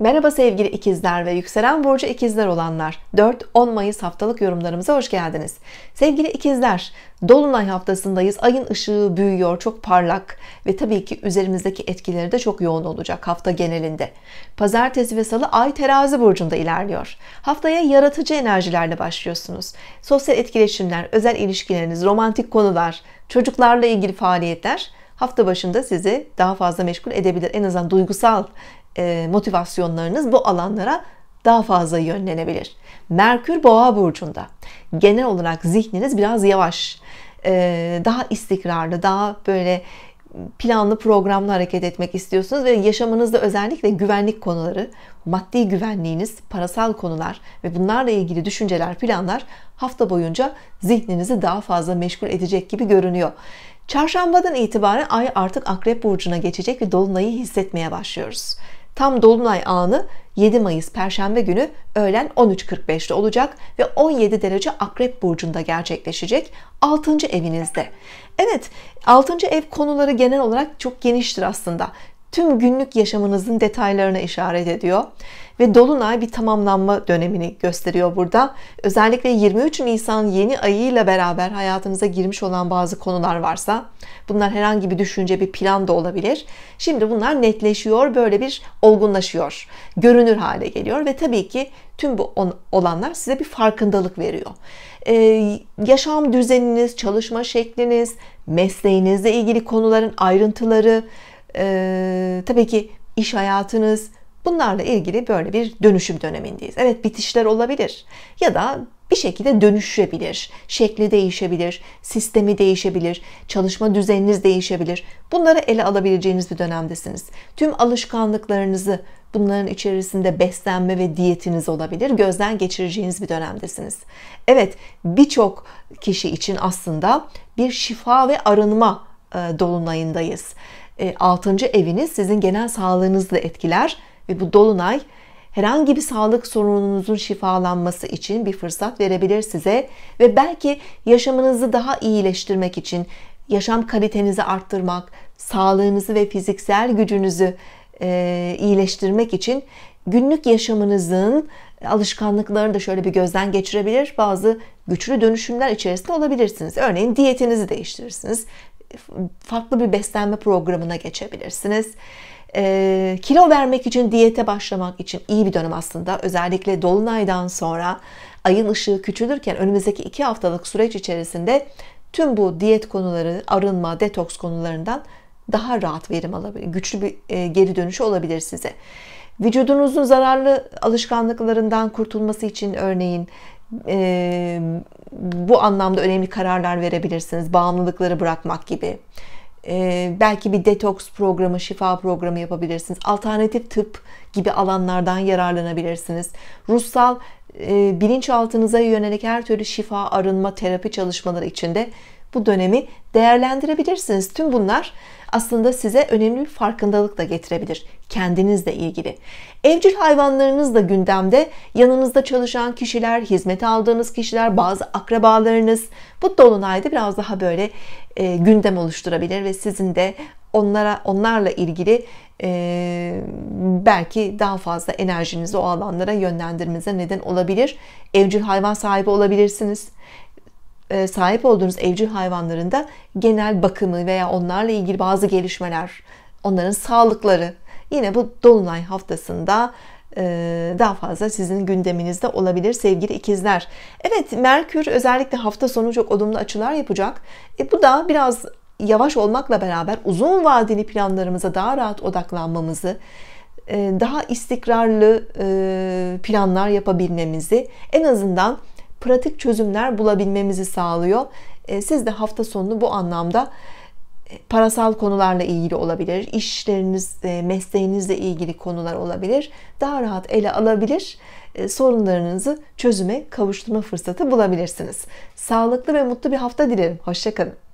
Merhaba sevgili ikizler ve yükselen burcu ikizler olanlar. 4-10 Mayıs haftalık yorumlarımıza hoş geldiniz. Sevgili ikizler, dolunay haftasındayız. Ayın ışığı büyüyor, çok parlak ve tabii ki üzerimizdeki etkileri de çok yoğun olacak hafta genelinde. Pazartesi ve salı ay terazi burcunda ilerliyor. Haftaya yaratıcı enerjilerle başlıyorsunuz. Sosyal etkileşimler, özel ilişkileriniz, romantik konular, çocuklarla ilgili faaliyetler hafta başında sizi daha fazla meşgul edebilir. En azından duygusal e, motivasyonlarınız bu alanlara daha fazla yönlenebilir. Merkür Boğa burcunda. Genel olarak zihniniz biraz yavaş, e, daha istikrarlı, daha böyle planlı programlı hareket etmek istiyorsunuz ve yaşamınızda özellikle güvenlik konuları, maddi güvenliğiniz, parasal konular ve bunlarla ilgili düşünceler, planlar hafta boyunca zihninizi daha fazla meşgul edecek gibi görünüyor. Çarşambadan itibaren ay artık Akrep burcuna geçecek ve dolunayı hissetmeye başlıyoruz. Tam dolunay anı 7 Mayıs Perşembe günü öğlen 13.45'te olacak ve 17 derece Akrep Burcu'nda gerçekleşecek 6. evinizde. Evet 6. ev konuları genel olarak çok geniştir aslında tüm günlük yaşamınızın detaylarına işaret ediyor ve dolunay bir tamamlanma dönemini gösteriyor burada. Özellikle 23 Nisan yeni ayıyla beraber hayatınıza girmiş olan bazı konular varsa bunlar herhangi bir düşünce, bir plan da olabilir. Şimdi bunlar netleşiyor, böyle bir olgunlaşıyor, görünür hale geliyor ve tabii ki tüm bu olanlar size bir farkındalık veriyor. Ee, yaşam düzeniniz, çalışma şekliniz, mesleğinizle ilgili konuların ayrıntıları, ee, tabii ki iş hayatınız bunlarla ilgili böyle bir dönüşüm dönemindeyiz. Evet bitişler olabilir ya da bir şekilde dönüşebilir. Şekli değişebilir, sistemi değişebilir, çalışma düzeniniz değişebilir. Bunları ele alabileceğiniz bir dönemdesiniz. Tüm alışkanlıklarınızı bunların içerisinde beslenme ve diyetiniz olabilir. Gözden geçireceğiniz bir dönemdesiniz. Evet, birçok kişi için aslında bir şifa ve arınma e, dolunayındayız. 6. E, eviniz sizin genel sağlığınızı da etkiler ve bu dolunay herhangi bir sağlık sorununuzun şifalanması için bir fırsat verebilir size ve belki yaşamınızı daha iyileştirmek için yaşam kalitenizi arttırmak, sağlığınızı ve fiziksel gücünüzü e, iyileştirmek için günlük yaşamınızın alışkanlıklarını da şöyle bir gözden geçirebilir. Bazı güçlü dönüşümler içerisinde olabilirsiniz. Örneğin diyetinizi değiştirirsiniz farklı bir beslenme programına geçebilirsiniz. Ee, kilo vermek için diyete başlamak için iyi bir dönem aslında. Özellikle dolunaydan sonra ayın ışığı küçülürken önümüzdeki iki haftalık süreç içerisinde tüm bu diyet konuları, arınma, detoks konularından daha rahat verim alabilir, güçlü bir e, geri dönüşü olabilir size. Vücudunuzun zararlı alışkanlıklarından kurtulması için örneğin e, bu anlamda önemli kararlar verebilirsiniz. Bağımlılıkları bırakmak gibi. E, belki bir detoks programı, şifa programı yapabilirsiniz. Alternatif tıp gibi alanlardan yararlanabilirsiniz. Ruhsal e, bilinçaltınıza yönelik her türlü şifa, arınma, terapi çalışmaları içinde bu dönemi değerlendirebilirsiniz. Tüm bunlar aslında size önemli bir farkındalık da getirebilir kendinizle ilgili. Evcil hayvanlarınız da gündemde. Yanınızda çalışan kişiler, hizmet aldığınız kişiler, bazı akrabalarınız bu dolunayda biraz daha böyle e, gündem oluşturabilir ve sizin de onlara onlarla ilgili e, belki daha fazla enerjinizi o alanlara yönlendirmenize neden olabilir. Evcil hayvan sahibi olabilirsiniz. E, sahip olduğunuz evcil hayvanlarında genel bakımı veya onlarla ilgili bazı gelişmeler, onların sağlıkları yine bu dolunay haftasında e, daha fazla sizin gündeminizde olabilir sevgili ikizler. Evet Merkür özellikle hafta sonu çok olumlu açılar yapacak. E, bu da biraz yavaş olmakla beraber uzun vadeli planlarımıza daha rahat odaklanmamızı, e, daha istikrarlı planlar yapabilmemizi en azından pratik çözümler bulabilmemizi sağlıyor. E, siz de hafta sonunu bu anlamda e, parasal konularla ilgili olabilir, işleriniz, e, mesleğinizle ilgili konular olabilir. Daha rahat ele alabilir, sorunlarınızı çözüme kavuşturma fırsatı bulabilirsiniz. Sağlıklı ve mutlu bir hafta dilerim. Hoşçakalın.